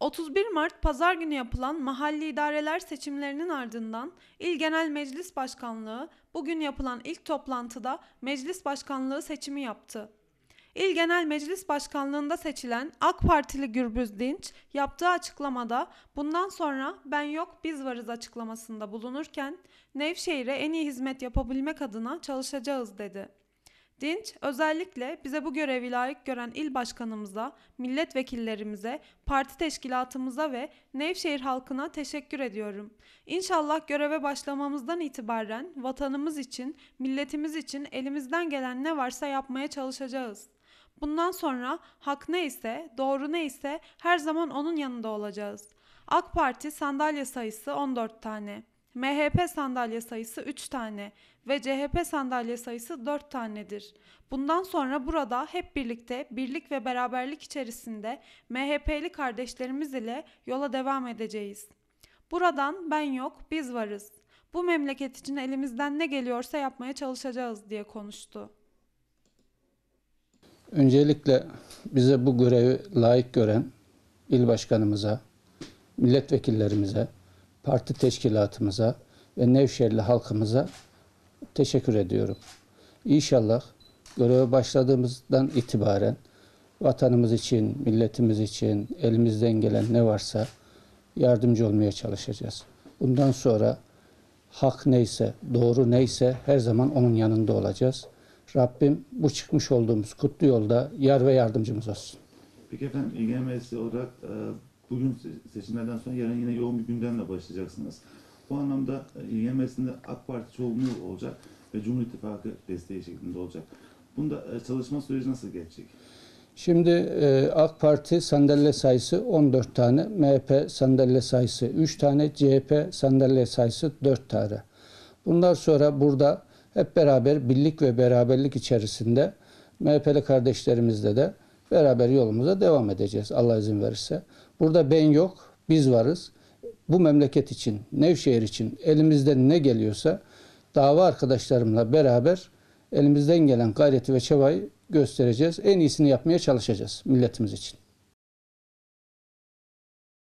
31 Mart Pazar günü yapılan mahalli idareler seçimlerinin ardından İl Genel Meclis Başkanlığı bugün yapılan ilk toplantıda Meclis Başkanlığı seçimi yaptı. İl Genel Meclis Başkanlığında seçilen AK Partili Gürbüz Dinç yaptığı açıklamada bundan sonra ben yok biz varız açıklamasında bulunurken Nevşehir'e en iyi hizmet yapabilmek adına çalışacağız dedi. Dinç özellikle bize bu görevi layık gören il başkanımıza, milletvekillerimize, parti teşkilatımıza ve Nevşehir halkına teşekkür ediyorum. İnşallah göreve başlamamızdan itibaren vatanımız için, milletimiz için elimizden gelen ne varsa yapmaya çalışacağız. Bundan sonra hak ne ise, doğru ne ise her zaman onun yanında olacağız. AK Parti sandalye sayısı 14 tane. MHP sandalye sayısı 3 tane ve CHP sandalye sayısı 4 tanedir. Bundan sonra burada hep birlikte birlik ve beraberlik içerisinde MHP'li kardeşlerimiz ile yola devam edeceğiz. Buradan ben yok, biz varız. Bu memleket için elimizden ne geliyorsa yapmaya çalışacağız diye konuştu. Öncelikle bize bu görevi layık gören il başkanımıza, milletvekillerimize, parti teşkilatımıza ve Nevşehirli halkımıza teşekkür ediyorum. İnşallah göreve başladığımızdan itibaren vatanımız için, milletimiz için elimizden gelen ne varsa yardımcı olmaya çalışacağız. Bundan sonra hak neyse, doğru neyse her zaman onun yanında olacağız. Rabbim bu çıkmış olduğumuz kutlu yolda yar ve yardımcımız olsun. Peki efendim İGMS olarak e bugün seçimlerden sonra yarın yine yoğun bir gündemle başlayacaksınız. Bu anlamda e, yemesinde AK Parti çoğunluğu olacak ve Cumhur İttifakı desteği şeklinde olacak. Bunda e, çalışma süreci nasıl geçecek? Şimdi e, AK Parti sandalye sayısı 14 tane, MHP sandalye sayısı 3 tane, CHP sandalye sayısı 4 tane. Bundan sonra burada hep beraber birlik ve beraberlik içerisinde MHP'li kardeşlerimizle de beraber yolumuza devam edeceğiz Allah izin verirse. Burada ben yok, biz varız. Bu memleket için, Nevşehir için elimizden ne geliyorsa dava arkadaşlarımla beraber elimizden gelen gayreti ve çabayı göstereceğiz. En iyisini yapmaya çalışacağız milletimiz için.